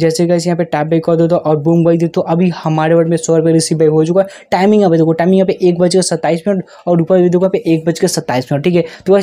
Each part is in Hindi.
जैसे गैस यहाँ पे टैप बैक कर दो तो और बूम बैक दे तो अभी हमारे वर्ड में सौ रुपये रिसीव बैक हो चुका है टाइमिंग अभी देखो टाइमिंग यहाँ पे एक बजकर सत्ताईस मिनट और ऊपर भी देखो यहाँ पे एक बज के सत्ताईस मिनट ठीक है तो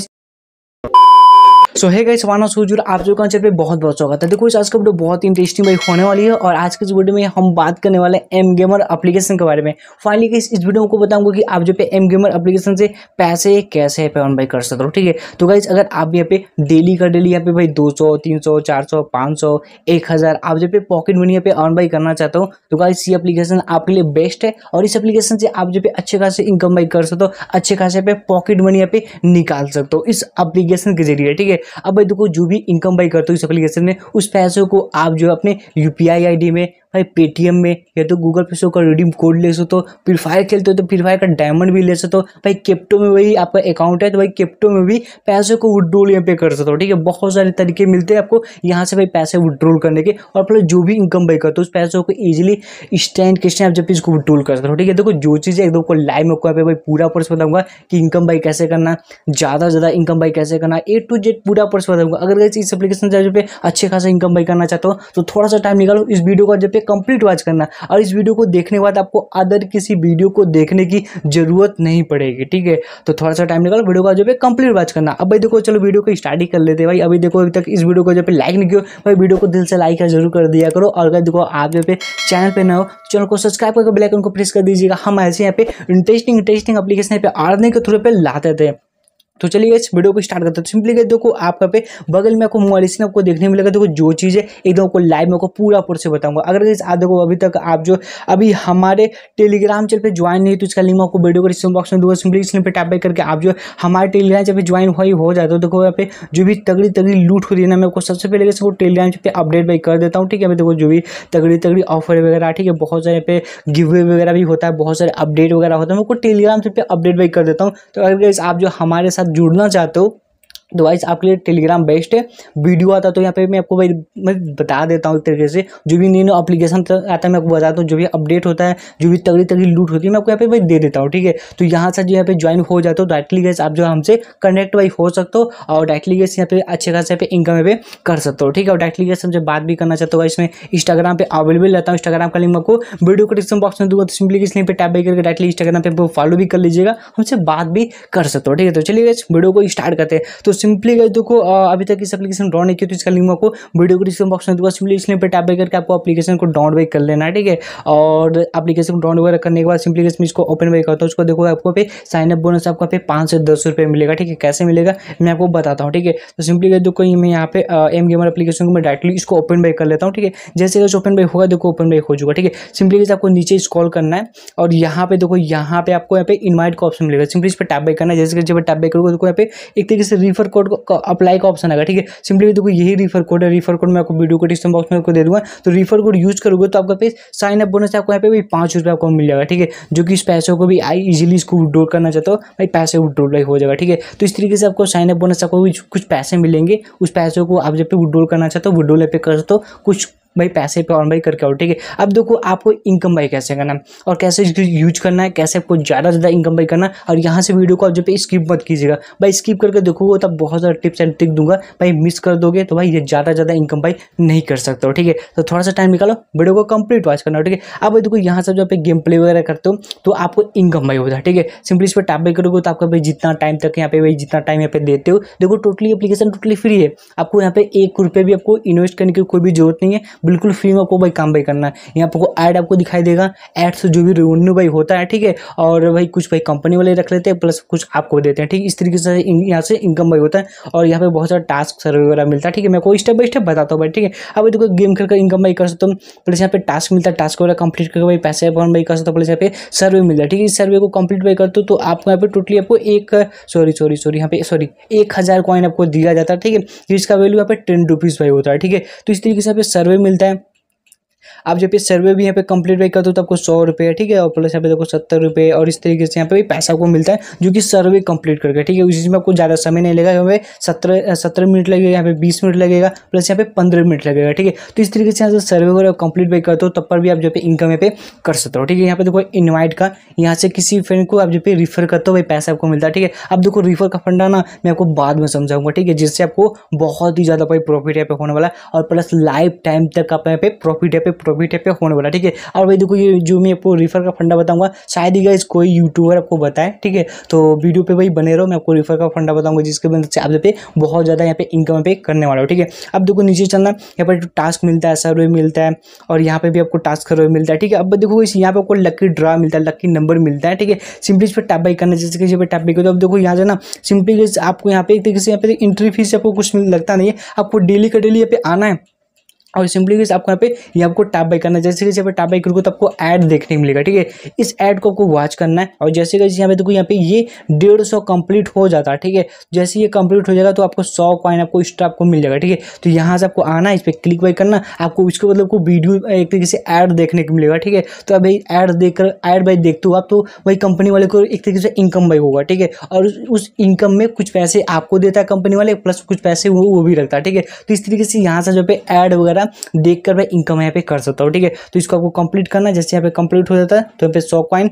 सो है गाइस वाना सूजूर आप जो का पे बहुत बहुत स्वागत है देखो इस आज का वीडियो बहुत इंटरेस्टिंग भाई होने वाली है और आज के इस वीडियो में हम बात करने वाले हैं एम गेमर एप्लीकेशन के बारे में फाइनली गाइस इस वीडियो को बताऊंगा कि आप जो पे एम गेमर एप्लीकेशन से पैसे कैसे पे ऑन बाई कर सकते हो ठीक है तो गाइस अगर आप यहाँ पे डेली का डेली यहाँ पे भाई दो सौ तीन सौ चार सौ पाँच सौ एक हज़ार आप जब पे पॉकेट मनी यहाँ पे ऑन बाई करना चाहते हो तो गाइस ये अपलीकेशन आपके लिए बेस्ट है और इस अप्लीकेशन से आप जो पे अच्छे खासे इनकम बाई कर सकते हो अच्छे खासे पे पॉकेट मनी यहाँ पे निकाल सकते हो इस एप्लीकेशन के जरिए ठीक है अब भाई देखो जो भी इनकम भाई करते हो इस एप्लीकेशन में उस पैसों को आप जो अपने यू पी आई में भाई पेटीएम में या तो गूगल पे से होकर रिडीम कोड ले सकते हो फ्री फायर खेलते हो तो फ्री फायर का डायमंड भी ले सकते हो तो, भाई केप्टो में वही आपका अकाउंट है तो भाई केप्टो में भी पैसे को विड्रोल यहाँ पे कर सकते हो ठीक है बहुत सारे तरीके मिलते हैं आपको यहाँ से भाई पैसे विड्रोल करने के और प्लस जो भी इनकम भाई करते हो उस पैसों को ईजिली स्टैंड के स्टैंड आप जब इसको विड्रोल कर सकते हो ठीक है देखो जो चीज़ है को लाइव में कोई भाई पूरा पर्स बताऊंगा कि इनकम भाई कैसे करना ज़्यादा से ज़्यादा इनकम भाई कैसे करना ए टू जेड पूरा पर्स बताऊंगा अगर इस एप्लीकेशन से अच्छे खासा इनकम भाई करना चाहते हो तो थोड़ा सा टाइम निकालो इस वीडियो का जब पे कंप्लीट वॉच करना और इस वीडियो को देखने के बाद आपको अदर किसी वीडियो को देखने की जरूरत नहीं पड़ेगी ठीक है तो थोड़ा सा टाइम निकालो वीडियो का जो है कंप्लीट वॉच करना अब भाई देखो चलो वीडियो को स्टार्ट ही कर लेते भाई अभी देखो अभी तक इस वीडियो को जो है लाइक नहीं किया भाई वीडियो को दिल से लाइक जरूर कर दिया करो और अगर देखो आप जो पे चैनल पर न हो तो चैनल को सब्सक्राइब करके बेलाइकन को प्रेस कर दीजिएगा हम ऐसे यहाँ पे इंटरेस्टिंग इंटरेस्टिंग अपलीकेशन पे आर्निंग के थ्रू पे लाते थे तो चलिए इस वीडियो को स्टार्ट करते हैं सिंपली तो कहते देखो आपका पे बगल में आपको मोबाइल स्क्रीन आपको देखने मिलेगा देखो जो चीज़ है एकदम आपको लाइव में आपको पूरा पूरे से बताऊंगा अगर आप देखो अभी तक आप जो अभी हमारे टेलीग्राम चैनल पर ज्वाइन नहीं तो इसका लिंक आपको वीडियो को डिस्क्रिप्शन बॉक्स में दूंगा सिंपली इसलिए टाइप करके आप जो हमारे टेलीग्राम चैनल पर ज्वाइन हुई हो जाता है देखो यहाँ पे जो भी तगड़ी तगड़ी लूट हो रही है ना मैं आपको सबसे पहले वो टेलीग्राम पर अपडेट बाई कर देता हूँ ठीक है मैं देखो जो भी तगड़ी तगड़ी ऑफर वगैरह ठीक है बहुत सारे पे गिवे वगैरह भी होता है बहुत सारे अपडेट वगैरह होता है मैं आपको टेलीग्राम पे अपडेट बाई कर देता हूँ तो अगर आप जो हमारे साथ जुड़ना चाहते हो तो वाइज आपके लिए टेलीग्राम बेस्ट है वीडियो आता तो यहाँ पे मैं आपको भाई मैं बता देता हूँ एक तरीके से जो भी न्यू न्यू अपलीकेशन आता है मैं आपको बताता हूँ जो भी अपडेट होता है जो भी तगड़ी तगड़ी लूट होती है मैं आपको यहाँ पे भाई दे देता हूँ ठीक है तो यहाँ से जो यहाँ पे ज्वाइन हो जाते हो डायरेक्टली तो गैस आप जो हमसे कनेक्ट वाई हो सकते हो और डायरेक्टली गैस यहाँ पे अच्छे खास यहाँ पे इनकम पे कर सकते हो ठीक है और डायरेक्टली गैस हमसे बात भी करना चाहते हो इसमें इंस्टाग्राम पर अवेलेबल रहता हूँ इंस्टाग्राम का लिंक आपको वीडियो को डिस्क्रिप्शन बॉक्स में दूंगा तो सिंपली इस लिंक पर टैप भी करके डायरेक्टली इंस्टाग्राम पर फॉलो भी कर लीजिएगा हमसे बात भी कर सकते हो ठीक है तो चलिए गैस वीडियो को स्टार्ट करते हैं तो सिंपली गए देखो अभी तक इस एप्लीकेशन डाउन नहीं किया तो इसका लिंक आपको वीडियो को डिस्क्रिप्शन बॉक्स में दूंगा सिंपली इसलिए पे टैप करके आपको एप्लीकेशन को डाउन डाउनलोड कर लेना ठीक है और एप्लीकेशन को डाउन वगैरह करने के बाद सिंपली इसमें इसको ओपन वही करता हूँ उसको देखो आपको पे साइनअप बोनस आपको पे पाँच से दस रुपये मिलेगा ठीक है कैसे मिलेगा मैं आपको बताता हूँ ठीक है तो सिंपली गए देखो ये मैं यहाँ पे एम गेमर एप्लीकेशन को मैं डायरेक्टली इसको ओपन बाई कर लेता हूँ ठीक है जैसे जैसे ओपन बाई होगा देखो ओपन बाई हो चुका ठीक है सिंपली जैसे आपको नीचे स्कॉल करना है और यहाँ पे देखो यहाँ पे आपको यहाँ पे इन्वाइट का ऑप्शन मिलेगा सिंपली इस पर टैप बाई करना है जैसे जब टैप बाई करोगे देखो यहाँ पे एक तरीके से रिफर रिफर कोड का अप्लाई का ऑप्शन आएगा ठीक है सिंपली देखो तो यही रिफर कोड है रिफर कोड मैं आपको वीडियो को डिस्क्रिप्शन बॉक्स में आपको दे दूंगा तो रिफर कोड यूज करोगे तो आपका पे साइन अप बोनस आपको यहाँ पे भी पाँच रुपये आपको मिल जाएगा ठीक है जो कि इस पैसों को भी आई इजिली इसको विड्रॉ करना चाहता हूँ भाई पैसे विड्रॉ लाइक हो जाएगा ठीक है तो इस तरीके से आपको साइन अप बोनस आपको कुछ पैसे मिलेंगे उस पैसों को आप जब भी विड्रॉल करना चाहते हो विड्रॉल पे कर सकते हो कुछ भाई पैसे पे अर्न भाई करके आओ ठीक है अब देखो आपको इनकम भाई कैसे करना है और कैसे यूज करना है कैसे आपको ज़्यादा ज़्यादा इनकम भाई करना है और यहाँ से वीडियो को आप जब स्किप मत कीजिएगा भाई स्किप करके देखोगे तब बहुत सारे टिप्स एंड ट्रिक दूंगा भाई मिस कर दोगे तो भाई ये ज़्यादा ज़्यादा इनकम भाई नहीं कर सकते हो ठीक है तो थोड़ा सा टाइम निकालो वीडियो को कंप्लीट वॉच करना ठीक है अब देखो यहाँ से जो आप गेम प्ले वगैरह करते हो तो आपको इनकम भाई होता है ठीक है सिंपली इस पर टाइप बाई करोगे तो आपका भाई जितना टाइम तक यहाँ पे भाई जितना टाइम यहाँ पे देते हो देखो टोटली अपलीकेशन टोटली फ्री है आपको यहाँ पे एक रुपये भी आपको इन्वेस्ट करने की कोई भी जरूरत नहीं है बिल्कुल फ्री में आपको भाई काम भाई करना है यहाँ पर आपको ऐड आपको दिखाई देगा ऐड से जो भी रेवेन्यू भाई होता है ठीक है और भाई कुछ भाई कंपनी वाले रख लेते हैं प्लस कुछ आपको देते हैं ठीक इस तरीके से यहाँ से इनकम भाई होता है और यहाँ पर बहुत सारा टास्क सर्वे वगैरह मिलता है ठीक है मैं कोई स्टेप बाई स्टेप बताता हूँ भाई ठीक है अब देखो गेम खेल कर इनकम भाई कर सकता हूँ प्लस यहाँ पे टास्क मिलता है टास्क वगैरह कंप्लीट करके भाई पैसे अपन भाई कर सकता हूँ प्लस यहाँ पे सर्वे मिलता है ठीक है इस सर्वे को कंप्लीट भाई करते हो तो आपको यहाँ पे टोटली आपको एक सॉरी सॉरी सॉरी यहाँ पे सॉरी एक हज़ार कॉइन आपको दिया जाता है ठीक है जिसका वैल्यू यहाँ पे टेन रुपीज़ भाई होता है ठीक है तो इस तरीके से यहाँ सर्वे मिल şekilde आप जब ये सर्वे भी यहाँ पे कंप्लीट भाई करते हो तो आपको सौ रुपये ठीक है और प्लस यहाँ पे देखो सत्तर रुपये और इस तरीके से यहाँ पे भी पैसा आपको मिलता है जो कि सर्वे कंप्लीट करके ठीक है उसमें में आपको ज़्यादा समय नहीं लगेगा यहाँ पे सत्रह सत्तर मिनट लगेगा यहाँ पे बीस मिनट लगेगा प्लस यहाँ पे पंद्रह मिनट लगेगा ठीक है तो इस तरीके से यहाँ से सर्वे वगैरह कंप्लीट भाई करते हो तब पर भी आप जो पे इनकम यहाँ पे कर सकते हो ठीक है यहाँ पे देखो इन्वाइट का यहाँ से किसी फ्रेंड को आप जो है रिफर करते हो भाई पैसा आपको मिलता है ठीक है अब देखो रिफर का फंडा ना मैं आपको बाद में समझाऊंगा ठीक है जिससे आपको बहुत ही ज़्यादा भाई प्रॉफिट यहाँ पे होने वाला और प्लस लाइफ टाइम तक आप यहाँ पे प्रॉफिट यहाँ पे प्रॉफिट है पे होने वाला ठीक है और भाई देखो ये जो मैं आपको रिफर का फंडा बताऊंगा शायद ही गाइज कोई यूट्यूबर आपको बताए ठीक है तो वीडियो पे भाई बने रहो मैं आपको रिफर का फंडा बताऊंगा जिसके मदद से आप पे बहुत ज़्यादा यहाँ पे इनकम पे करने वाला हो ठीक है अब देखो नीचे चलना यहाँ पर टास्क मिलता है सर्वे मिलता है और यहाँ पे भी आपको टास्क सर्वे मिलता है ठीक है अब देखो इस यहाँ पे आपको लकी ड्रा मिलता है लकी नंबर मिलता है ठीक है सिंपली इस पर टैप बाई करना जैसे किसी पर टैप बाई करो अब देखो यहाँ जाना सिंपली आपको यहाँ पे एक तरीके से यहाँ पे इंट्री फीस आपको कुछ लगता नहीं है आपको डेली का डेली यहाँ पे आना है और सिंपली गाइस आपको यहाँ पे ये आपको टैप बाई करना है जैसे कि यहाँ पे टैप बाई करोगे तो आपको ऐड देखने में मिलेगा ठीक है इस ऐड को आपको वॉच करना है और जैसे कि यहाँ पे देखो यहाँ पे ये डेढ़ सौ कंप्लीट हो जाता है ठीक है जैसे ये कंप्लीट हो जाएगा तो आपको सौ कॉइन आपको एक्स्ट्रा आपको मिल जाएगा ठीक है तो यहाँ से आपको आना इस पर क्लिक बाई करना आपको इसके मतलब को वीडियो एक तरीके से ऐड देखने को मिलेगा ठीक है तो भाई ऐड देख कर ऐड बाई देखते हो आप तो भाई कंपनी वाले को एक तरीके से इनकम बाई होगा ठीक है और उस इनकम में कुछ पैसे आपको देता है कंपनी वाले प्लस कुछ पैसे वो भी रखता है ठीक है तो इस तरीके से यहाँ से जो पे ऐड वगैरह है देख कर मैं इनकम यहाँ पे कर सकता हूँ ठीक है तो इसको आपको कंप्लीट करना है जैसे यहाँ पे कंप्लीट हो जाता है तो यहाँ पे सौ कॉइन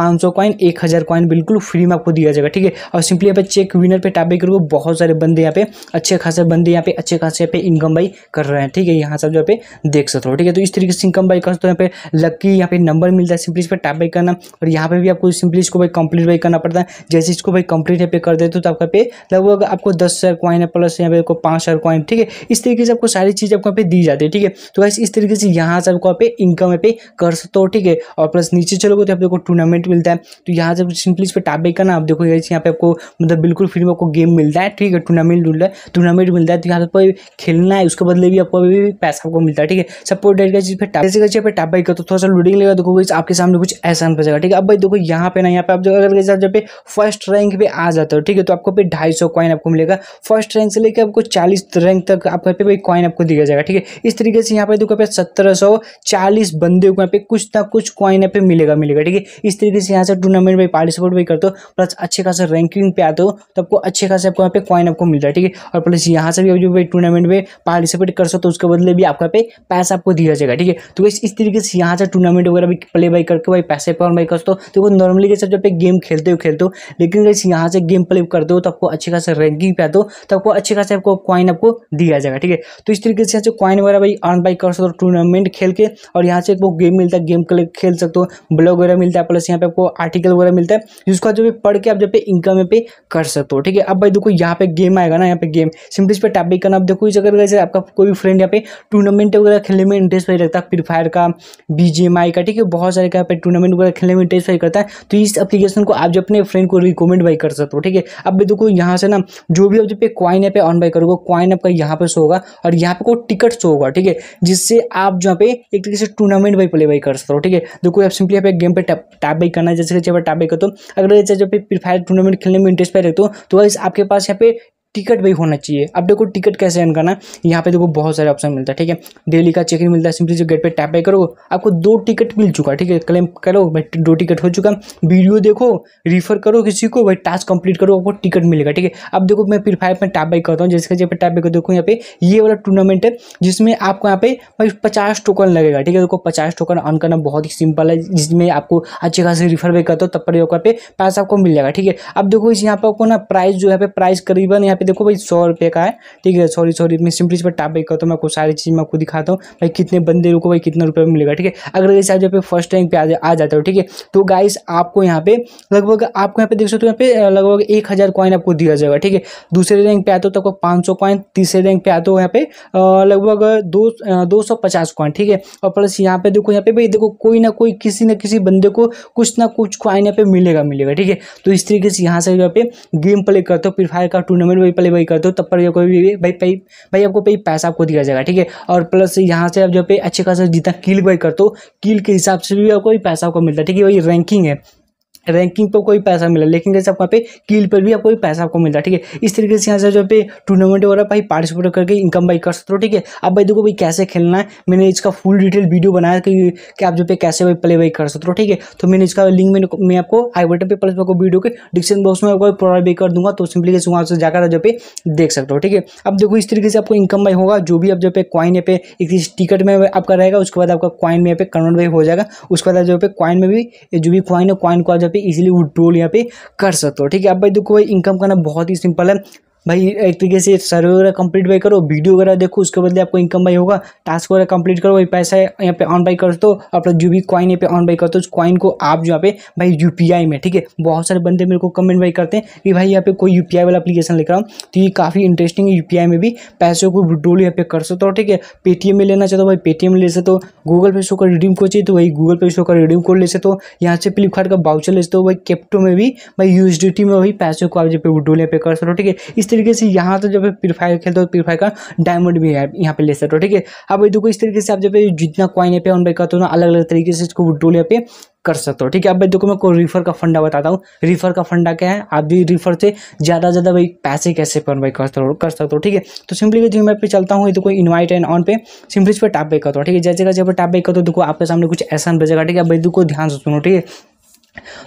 पाँच सौ कॉइन एक हज़ार कॉइन बिल्कुल फ्री में आपको दिया जाएगा ठीक है और सिंपली यहाँ पे चेक विनर पे टैप करोगे बहुत सारे बंदे यहाँ पे अच्छे खासे बंदे यहाँ पे अच्छे खासे यहाँ पे इनकम बाई कर रहे हैं ठीक है यहाँ सब जो पे देख सकते हो ठीक है तो इस तरीके से इनकम बाई कर सकते हो यहाँ पे लकी यहाँ पे नंबर मिलता है सिंपली इस पर टाप बाई करना और यहाँ पर भी आपको सिंपली इसको भाई कंप्लीट बाई करना पड़ता है जैसे इसको भाई कंप्लीट यहाँ पे कर देते हो तो आपका पे लगभग आपको दस हज़ार कॉइन है प्लस यहाँ पे आपको पाँच हज़ार कॉइन ठीक है इस तरीके से आपको सारी चीज़ आपको यहाँ दी जाती है ठीक है तो वैसे इस तरीके से यहाँ से आपको यहाँ पे इनकम यहाँ पे कर सकते हो ठीक है और प्लस नीचे चलोगे तो आप देखो टूर्नामेंट मिलता है तो यहाँ से सिंपली इस पर टाप बेक करना आप देखो ये यहाँ पे आपको मतलब बिल्कुल फ्री में आपको गेम मिलता है ठीक है टूर्नामेंट मिल है टूर्नामेंट मिलता है तो यहाँ पर खेलना है उसके बदले भी आपको भी पैसा आपको मिलता है ठीक है सपोर्ट डेट का चीज़ पर टैप जैसे यहाँ पर टाप बाइक कर तो थोड़ा सा लोडिंग लेगा देखो गाइस आपके सामने कुछ ऐसा बन जाएगा ठीक है अब भाई देखो यहाँ पे ना यहाँ पे आप अगर गाइस जब पे फर्स्ट रैंक पे आ जाते हो ठीक है तो आपको पे ढाई सौ कॉइन आपको मिलेगा फर्स्ट रैंक से लेकर आपको चालीस रैंक तक आपको पे भाई कॉइन आपको दिया जाएगा ठीक है इस तरीके से यहाँ पे देखो पे सत्रह सौ चालीस बंदे को यहाँ पे कुछ ना कुछ कॉइन यहाँ पे मिलेगा मिलेगा ठीक है इस तरीके से यहाँ से टूर्नामेंट में पार्टिसिपेट भी करते हो प्लस अच्छे खासा रैंकिंग पे आते हो तो आपको अच्छे खासे आपको यहाँ पे कॉइन आपको मिल रहा है ठीक है और प्लस यहाँ से भी जो भाई टूर्नामेंट में पार्टिसिपेट कर सो तो उसके बदले भी आपका पे पैसा आपको दिया जाएगा ठीक है तो वैसे इस तरीके से यहाँ से टूर्नामेंट वगैरह भी प्ले बाई करके भाई पैसे पर भाई करते हो तो वो नॉर्मली जैसे जब गेम खेलते हो खेलते हो लेकिन वैसे यहाँ से गेम प्ले करते हो तो आपको अच्छे खासे रैंकिंग पे आते हो तो आपको अच्छे खासे आपको कॉइन आपको दिया जाएगा ठीक है तो इस तरीके से यहाँ से कॉइन वगैरह भाई अर्न बाई कर सकते हो टूर्नामेंट खेल के और यहाँ से एक वो गेम मिलता है गेम खेल सकते हो ब्लॉग वगैरह मिलता है प्लस यहाँ यहाँ पे आपको आर्टिकल वगैरह मिलता है जिसको जो भी पढ़ के आप जो पे इनकम यहाँ पे कर सकते हो ठीक है अब भाई देखो यहाँ पे गेम आएगा ना यहाँ पे गेम सिंपली इस पर टैपिक करना आप देखो इस अगर जैसे आपका कोई भी फ्रेंड यहाँ पे टूर्नामेंट वगैरह खेलने में इंटरेस्ट भाई रखता है फ्री फायर का बी का ठीक है बहुत सारे यहाँ पे टूर्नामेंट वगैरह खेलने में इंटरेस्ट भाई करता है तो इस अपलीकेशन को आप जो अपने फ्रेंड को रिकमेंड भाई कर सकते हो ठीक है अब भाई देखो यहाँ से ना जो भी आप जो पे क्वाइन यहाँ पे ऑन बाई करोगे क्वाइन आपका यहाँ पे शो होगा और यहाँ पे को टिकट शो होगा ठीक है जिससे आप जहाँ पे एक तरीके से टूर्नामेंट भाई प्ले भाई कर सकते हो ठीक है देखो आप सिंपली यहाँ पे गेम पे टैप टैप नहीं करना है जैसे कि जब टॉपिक हो तो अगर जैसे जब फ्री फायर टूर्नामेंट खेलने में इंटरेस्ट पे रखते हो तो वाइस आपके पास यहाँ पे टिकट भी होना चाहिए अब देखो टिकट कैसे अर्न करना है यहाँ पे देखो बहुत सारे ऑप्शन मिलता है ठीक है डेली का चेक इन मिलता है सिंपली जो गेट पे टैप आई करो आपको दो टिकट मिल चुका है ठीक है क्लेम करो भाई दो टिकट हो चुका वीडियो देखो रिफर करो किसी को भाई टास्क कंप्लीट करो आपको टिकट मिलेगा ठीक है अब देखो मैं फिर फाइव में टैप बाई करता हूँ जैसे जब टैप बाई कर देखो यहाँ पे ये वाला टूर्नामेंट है जिसमें आपको यहाँ पे भाई पचास टोकन लगेगा ठीक है देखो पचास टोकन अर्न करना बहुत ही सिंपल है जिसमें आपको अच्छे खास रिफर भी करता हूँ तब पर पैसा आपको मिल जाएगा ठीक है अब देखो इस यहाँ पर आपको ना प्राइस जो है प्राइस करीबन यहाँ पे देखो भाई सौ रुपये का है ठीक है सॉरी सॉरी मैं सिंपली इस पर टाइप करता हूँ मैं आपको सारी चीज़ मैं आपको दिखाता हूँ भाई कितने बंदे रुको भाई कितना रुपये में मिलेगा ठीक है अगर जैसे आप जब फर्स्ट रैंक पे आ, आ जाते हो ठीक है तो गाइस आपको यहाँ पे लगभग आपको यहाँ पे देख सकते हो यहाँ पे लगभग एक हज़ार कॉइन आपको दिया जाएगा ठीक है दूसरे रैंक पे आते हो तो आपको पाँच सौ कॉइन तीसरे रैंक पे आते हो यहाँ पे लगभग दो दो सौ पचास कॉइन ठीक है और प्लस यहाँ पे देखो यहाँ पे भाई देखो कोई ना कोई किसी ना किसी बंदे को कुछ ना कुछ कॉइन यहाँ पे मिलेगा मिलेगा ठीक है तो इस तरीके से यहाँ से जो पे गेम प्ले करते हो फ्री फायर का टूर्नामेंट भी पहले वही कर दो तब पर कोई भी भाई पे भाई आपको पे पैसा आपको दिया जाएगा ठीक है और प्लस यहाँ से आप जो पे अच्छे खासा जितना किल वही करते हो किल के हिसाब से भी आपको पैसा आपको मिलता है ठीक है वही रैंकिंग है रैंकिंग पर कोई पैसा मिला लेकिन जैसे आपको यहाँ पे कील पर भी आपको पैसा आपको मिल रहा है ठीक है इस तरीके से यहाँ से जो पे टूर्नामेंट वगैरह भाई पार्टिसिपेट करके इनकम भाई कर सकते हो ठीक है अब भाई देखो भाई कैसे खेलना है मैंने इसका फुल डिटेल वीडियो बनाया कि, कि आप जो पे कैसे भाई प्ले बाई कर सकते हो ठीक है तो मैंने इसका लिंक मैंने मैं आपको आई बटन पे प्लस आपको वीडियो के डिस्क्रिप्शन बॉक्स में आपको प्रोवाइड भी कर दूंगा तो सिंपली कैसे वहाँ से जाकर जो पे देख सकते हो ठीक है अब देखो इस तरीके से आपको इनकम भाई होगा जो भी आप जो पे कॉइन यहाँ पे एक टिकट में आपका रहेगा उसके बाद आपका कॉइन में यहाँ पे कन्वर्ट भाई हो जाएगा उसके बाद जो पे कॉइन में भी जो भी क्वाइन है क्वाइन को आप जो पे पे इजीली विड्रोल यहाँ पे कर सकते हो ठीक है अब भाई देखो भाई इनकम करना बहुत ही सिंपल है भाई एक तरीके से सर्वे वगैरह कंप्लीट भाई करो वीडियो वगैरह देखो उसके बदले आपको इनकम भाई होगा टास्क वगैरह कंप्लीट करो भाई पैसा यहाँ पे ऑन बाई कर दो अपना जो भी कॉइन यहाँ पे ऑन बाई करते हो उस कॉइन को आप जो यहाँ पे भाई यू में ठीक है बहुत सारे बंदे मेरे को कमेंट भाई करते हैं कि भाई यहाँ पे कोई यू वाला अपलीकेशन लिख रहा हूँ तो ये काफ़ी इंटरेस्टिंग है यू में भी पैसों को विड्रोल यहाँ पे कर सकते हो ठीक है पेटीएम में लेना चाहते हो भाई पेटीएम ले सकते हो गूगल पे शो का रिडीम को चाहिए तो भाई गूगल पे शो का रिडीम कोड ले सकते हो यहाँ से फ्लिपकार्ट का बाउचर ले सकते हो भाई कैप्टो में भी भाई यू में भी पैसों को आप जो पे विड्रोल यहाँ पे कर सकते हो ठीक है इस तरीके तरीके से यहाँ तो जब प्री फायर खेलते हो प्री तो फायर का डायमंड भी है यहाँ पे ले सकते हो ठीक है अब देखो इस तरीके से आप जब जितना कॉइन है पे ऑन बाई करते हो ना अलग अलग तरीके से इसको डोल पे कर सकते हो ठीक है अब भाई देखो मैं को रिफर का फंडा बताता हूँ रिफर का फंडा क्या है आप भी रिफर से ज़्यादा ज़्यादा भाई पैसे कैसे पर भाई कर सकते हो कर सकते हो ठीक है तो सिंपली जो मैं पे चलता हूँ देखो इनवाइट एंड ऑन पे सिंपली इस पर टैप बैक करता हूँ ठीक है जैसे जैसे टैप बैक करता हूँ देखो आपके सामने कुछ ऐसा बजेगा ठीक है भाई देखो ध्यान से सुनो ठीक है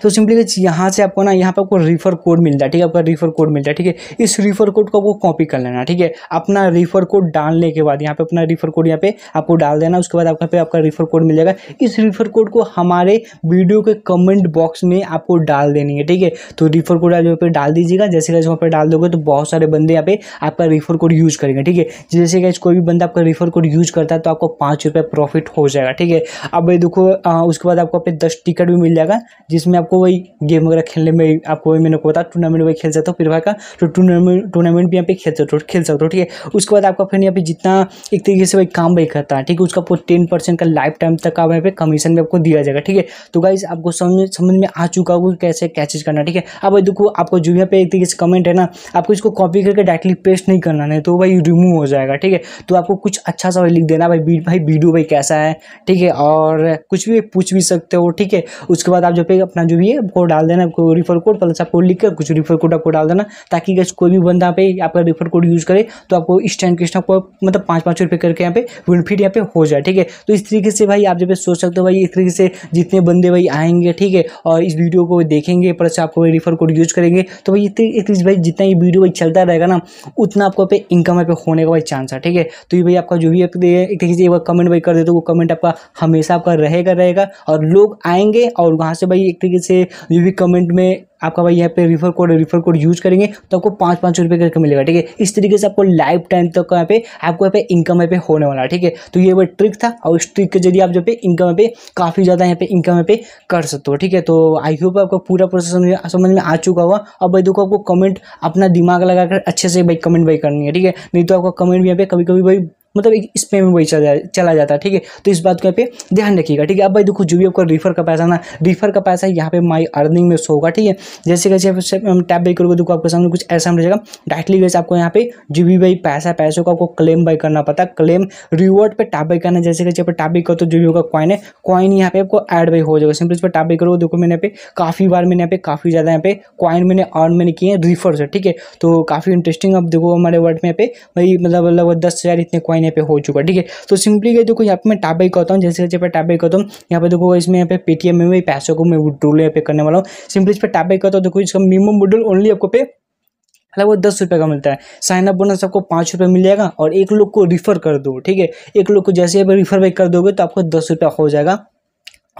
तो सिंपली यहाँ से आपको ना यहाँ पर आपको रिफर कोड मिलता है ठीक है आपका रिफर कोड मिलता है ठीक है इस रिफर कोड को आपको कॉपी कर लेना ठीक है अपना रिफर कोड डालने के बाद यहाँ पे अपना रिफर कोड यहाँ पे आपको डाल देना उसके बाद आपका पे आपका रिफर कोड मिल जाएगा इस रिफर कोड को हमारे वीडियो के कमेंट बॉक्स में आपको डाल देनी है ठीक है तो रिफर कोड आप यहाँ पर डाल दीजिएगा जैसे कैसे वहाँ पर डाल दोगे तो बहुत सारे बंदे यहाँ पे आपका रिफर कोड यूज़ करेंगे ठीक है जैसे कैसे कोई भी बंदा आपका रिफर कोड यूज़ करता है तो आपको पाँच प्रॉफिट हो जाएगा ठीक है अब देखो उसके बाद आपको पे दस टिकट भी मिल जाएगा जिसमें आपको वही गेम वगैरह खेलने में आपको वही मैंने बताया टूर्नामेंट वही खेल सकते हो फिर भाई का तो टूर्नामेंट टूर्नामेंट भी यहाँ पे खेल सकते हो खेल सकते हो ठीक है उसके बाद आपका फिर यहाँ पे जितना एक तरीके से वही काम वही करता है ठीक है उसका टेन परसेंट का लाइफ टाइम तक आप यहाँ पे कमीशन भी आपको दिया जाएगा ठीक है तो गाइज आपको समझ समझ में आ चुका होगा कैसे कैचेज करना ठीक है अब देखो आपको जो यहाँ पे एक तरीके से कमेंट है ना आपको इसको कॉपी करके डायरेक्टली पेस्ट नहीं करना नहीं तो भाई रिमूव हो जाएगा ठीक है तो आपको कुछ अच्छा सा लिख देना भाई भाई वीडियो भाई कैसा है ठीक है और कुछ भी पूछ भी सकते हो ठीक है उसके बाद आप जो पे अपना जो भी है कोड डाल देना रिफर कोड प्लस आपको लिख कर कुछ रिफर कोड आपको डाल देना ताकि कोई भी बंदा यहाँ पे आपका रिफर कोड यूज़ करे तो आपको इस टाइम के आपको मतलब पाँच पाँच रुपये करके यहाँ पे बेनिफिट यहाँ पे हो जाए ठीक है तो इस तरीके से भाई आप जब सोच सकते हो भाई इस तरीके से जितने बंदे भाई आएंगे ठीक है और इस वीडियो को देखेंगे प्लस आपको रिफर कोड यूज़ करेंगे तो भाई भाई जितना ये वीडियो भाई चलता रहेगा ना उतना आपको पे इनकम यहाँ पे होने का भाई चांस है ठीक है तो ये भाई आपका जो भी एक कमेंट भाई कर देते हो वो कमेंट आपका हमेशा आपका रहेगा रहेगा और लोग आएंगे और वहाँ से भाई एक तरीके से जो भी कमेंट में आपका भाई यहाँ पे refer code refer code use करेंगे तो आपको पाँच पाँच रुपये करके मिलेगा ठीक है इस तरीके से आपको लाइफ टाइम तक यहाँ पे आपको यहाँ पे इनकम यहाँ पे होने वाला है ठीक है तो ये वो ट्रिक था और इस ट्रिक के जरिए आप जो पे इनकम यहाँ पे काफ़ी ज़्यादा यहाँ पे इनकम यहाँ पे कर सकते हो ठीक है तो आई होप आपको पूरा प्रोसेस समझ में आ चुका हुआ और भाई देखो आपको कमेंट अपना दिमाग लगाकर अच्छे से भाई कमेंट भाई करनी है ठीक है नहीं तो आपका कमेंट भी यहाँ पे कभी कभी भाई मतलब इस पे में वही चला चला जाता है ठीक है तो इस बात को यहाँ पे ध्यान रखिएगा ठीक है अब भाई देखो जो भी आपका रिफर का पैसा ना रिफर का पैसा यहाँ पे माई अर्निंग में शो होगा ठीक है जैसे कैसे हम टैप बाई करोगे देखो आपके सामने कुछ ऐसा मिलेगा डायरेक्टली वैसे आपको यहाँ पे जो भी भाई पैसा पैसों का आपको क्लेम बाई करना पता है क्लेम रिवॉर्ड पर टैप बाई करना जैसे कैसे टैप बाई करो तो जो भी होगा कॉइन है कॉइन यहाँ पे आपको एड बाई हो जाएगा सिंपल इस पर टैप बाई करोगे देखो मैंने यहाँ पे काफ़ी बार मैंने यहाँ पे काफ़ी ज़्यादा यहाँ पे कॉइन मैंने अर्न मैंने किए हैं रिफर से ठीक है तो काफ़ी इंटरेस्टिंग अब देखो हमारे वर्ड में यहाँ पे भाई मतलब लगभग दस हज़ार इतने कॉइन महीने पे हो चुका ठीक है तो सिंपली देखो यहाँ पे मैं टैप बाई करता हूँ जैसे जैसे मैं टैप बाई करता हूँ यहाँ पे देखो इसमें यहाँ पे पेटीएम में भी पैसों को मैं विड्रोल यहाँ पे करने वाला हूँ सिंपली इस पर टैप बाई करता हूँ देखो इसका मिनिमम विड्रोल ओनली आपको पे मतलब वो दस रुपये का मिलता है साइन अप बोनस आपको पाँच रुपये मिल जाएगा और एक लोग को रिफ़र कर दो ठीक है एक लोग को जैसे आप रिफ़र बैक कर दोगे तो आपको दस रुपये हो जाएगा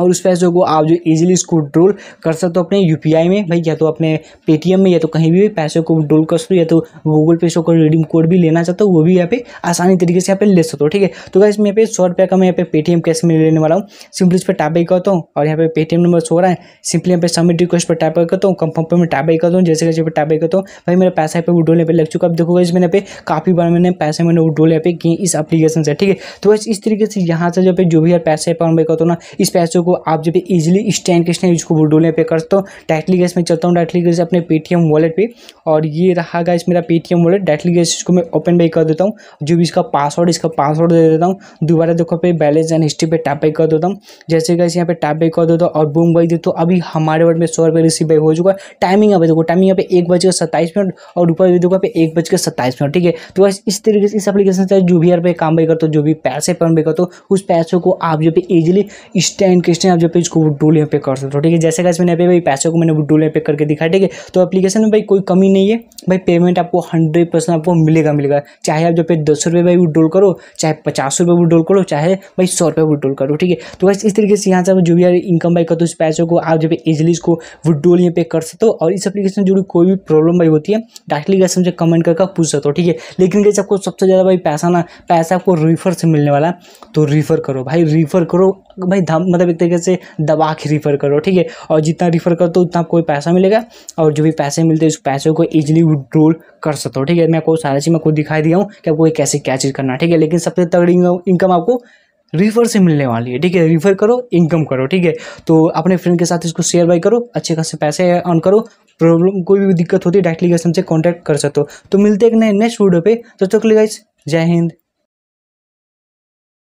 और उस पैसे को आप जो इजीली इसको विड्रोल कर सकते हो अपने यूपीआई में भाई या तो अपने पेटीएम में या तो कहीं भी, पैसे को विड्रोल कर सकते हो या तो गूगल पे से होकर रिडीम कोड भी लेना चाहते हो वो भी यहाँ पे आसानी तरीके से यहाँ पे ले सकते हो ठीक है तो क्या इसमें यहाँ पे सौ रुपये का मैं यहाँ पे पेटीएम कैश में लेने वाला हूँ सिंपली इस पर टैप करता हूँ और यहाँ पे पेटीएम नंबर सो रहा है सिंपली यहाँ पे सबमिट रिक्वेस्ट पर टाइप करता हूँ कंफर्म पर मैं टैप आई करता हूँ जैसे कैसे पर टैप करता हूँ भाई मेरा पैसा यहाँ पे विड्रोल यहाँ पे लग चुका अब देखो इस मैंने पे काफ़ी बार मैंने पैसे मैंने विड्रोल यहाँ पे किए इस एप्लीकेशन से ठीक है तो बस इस तरीके से यहाँ से जो पे जो भी यार पैसे पर करता हूँ ना इस पैसे को आप जब इजीली इस टेन क्वेश्चन यूज को डोले पे कर सकते हो डायरेक्टली गैस में चलता हूँ डायरेक्टली गैस अपने पेटीएम वॉलेट पे और ये रहा गैस मेरा पेटीएम वॉलेट डायरेक्टली गैस इसको मैं ओपन बाई कर देता हूँ जो भी इसका पासवर्ड इसका पासवर्ड दे देता हूँ दोबारा देखो पे बैलेंस एंड हिस्ट्री पर टैप बाई कर देता हूँ जैसे गैस यहाँ पे टैप बाई कर देता हूँ और बूम बाई देता हूँ अभी हमारे वर्ड में सौ रुपये रिसीव बाई हो चुका है टाइमिंग यहाँ पे देखो टाइमिंग यहाँ पे एक बज के सत्ताईस मिनट और ऊपर भी देखो पे एक बज के सत्ताईस मिनट ठीक है तो बस इस तरीके से इस एप्लीकेशन से जो भी यहाँ पे काम बाई करते हो जो भी पैसे पर बाई करते हो उस पैसों को आप जो भी ईजिली स्टैंड के किस्टें आप जो पे इसको डूल यहाँ पे कर सकते हो ठीक है जैसे कैसे मैंने पे भाई पैसे को मैंने डूल यहाँ पे करके दिखाया ठीक है तो एप्लीकेशन में भाई कोई कमी नहीं है भाई पेमेंट आपको हंड्रेड परसेंट आपको मिलेगा मिलेगा चाहे आप जो पे दस रुपये भाई वुडूल करो चाहे पचास रुपये वुडूल करो चाहे भाई सौ रुपये वुडूल करो ठीक है तो बस इस तरीके से यहाँ से आप जो भी इनकम भाई करते हो उस पैसे को आप जो पे इजिली इसको वुडूल यहाँ पे कर सकते हो और इस एप्लीकेशन से जुड़ी कोई भी प्रॉब्लम भाई होती है डायरेक्टली कैसे मुझे कमेंट करके पूछ सकते हो ठीक है लेकिन कैसे आपको सबसे ज़्यादा भाई पैसा ना पैसा आपको रिफर से मिलने वाला तो रिफर करो भाई रिफर करो भाई मतलब एक तरीके से दबा के रिफ़र करो ठीक है और जितना रिफ़र करो तो उतना आपको पैसा मिलेगा और जो भी पैसे मिलते हैं उस पैसे को ईजिली विड्रोल कर सकते हो ठीक है मैं आपको सारा चीज़ मैं खुद दिखाई दिया हूँ कि आपको कैसे क्या चीज़ करना ठीक है लेकिन सबसे तगड़ी इनकम आपको रिफर से मिलने वाली है ठीक है रिफर करो इनकम करो ठीक है तो अपने फ्रेंड के साथ इसको शेयर बाई करो अच्छे खासे पैसे अर्न करो प्रॉब्लम कोई भी दिक्कत होती है डायरेक्टली हमसे कॉन्टैक्ट कर सकते हो तो मिलते हैं एक नए नेक्स्ट वीडियो पे तो तक तो गाइस जय हिंद